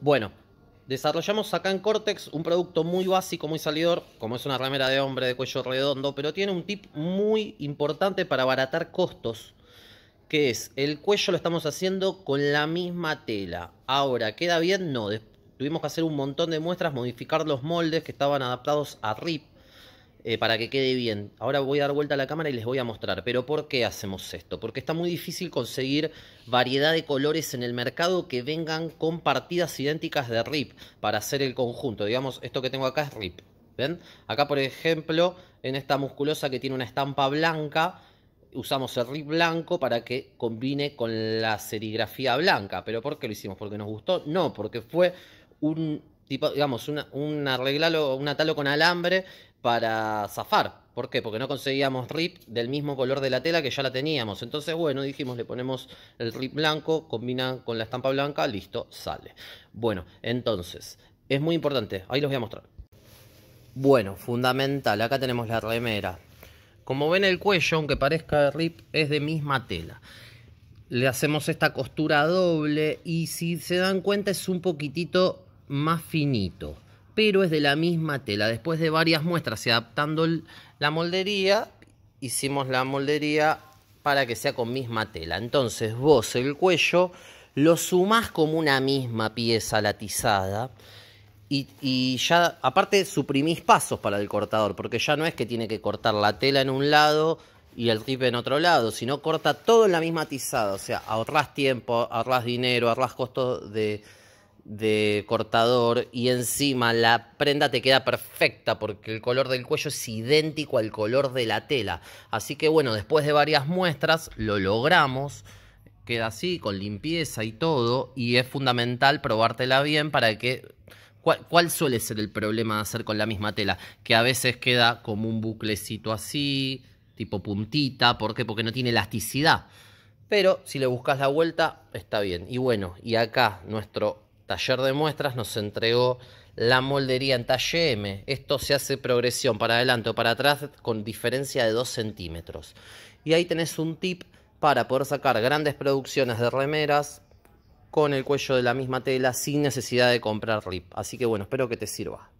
Bueno, desarrollamos acá en Cortex un producto muy básico, muy salidor, como es una ramera de hombre de cuello redondo, pero tiene un tip muy importante para abaratar costos, que es el cuello lo estamos haciendo con la misma tela. Ahora, ¿queda bien? No, tuvimos que hacer un montón de muestras, modificar los moldes que estaban adaptados a RIP eh, para que quede bien. Ahora voy a dar vuelta a la cámara y les voy a mostrar. Pero ¿por qué hacemos esto? Porque está muy difícil conseguir variedad de colores en el mercado que vengan con partidas idénticas de RIP para hacer el conjunto. Digamos, esto que tengo acá es RIP. ¿Ven? Acá, por ejemplo, en esta musculosa que tiene una estampa blanca, usamos el RIP blanco para que combine con la serigrafía blanca. ¿Pero por qué lo hicimos? ¿Porque nos gustó? No, porque fue un tipo, digamos, un arreglalo, un atalo con alambre para zafar. ¿Por qué? Porque no conseguíamos rip del mismo color de la tela que ya la teníamos. Entonces, bueno, dijimos, le ponemos el rip blanco, combina con la estampa blanca, listo, sale. Bueno, entonces, es muy importante, ahí los voy a mostrar. Bueno, fundamental, acá tenemos la remera. Como ven el cuello, aunque parezca rip, es de misma tela. Le hacemos esta costura doble y si se dan cuenta es un poquitito más finito pero es de la misma tela. Después de varias muestras y adaptando la moldería, hicimos la moldería para que sea con misma tela. Entonces vos el cuello lo sumás como una misma pieza latizada. Y, y, ya, aparte, suprimís pasos para el cortador, porque ya no es que tiene que cortar la tela en un lado y el tip en otro lado, sino corta todo en la misma tizada. O sea, ahorras tiempo, ahorrás dinero, ahorras costos de, de cortador y encima la prenda te queda perfecta porque el color del cuello es idéntico al color de la tela. Así que bueno, después de varias muestras lo logramos. Queda así, con limpieza y todo. Y es fundamental probártela bien para que... ¿Cuál, suele ser el problema de hacer con la misma tela? Que a veces queda como un buclecito así, tipo puntita. ¿Por qué? Porque no tiene elasticidad. Pero si le buscas la vuelta, está bien. Y bueno, y acá nuestro Taller de Muestras nos entregó la moldería en talle M. Esto se hace progresión para adelante o para atrás con diferencia de 2 centímetros. Y ahí tenés un tip para poder sacar grandes producciones de remeras con el cuello de la misma tela sin necesidad de comprar RIP. Así que bueno, espero que te sirva.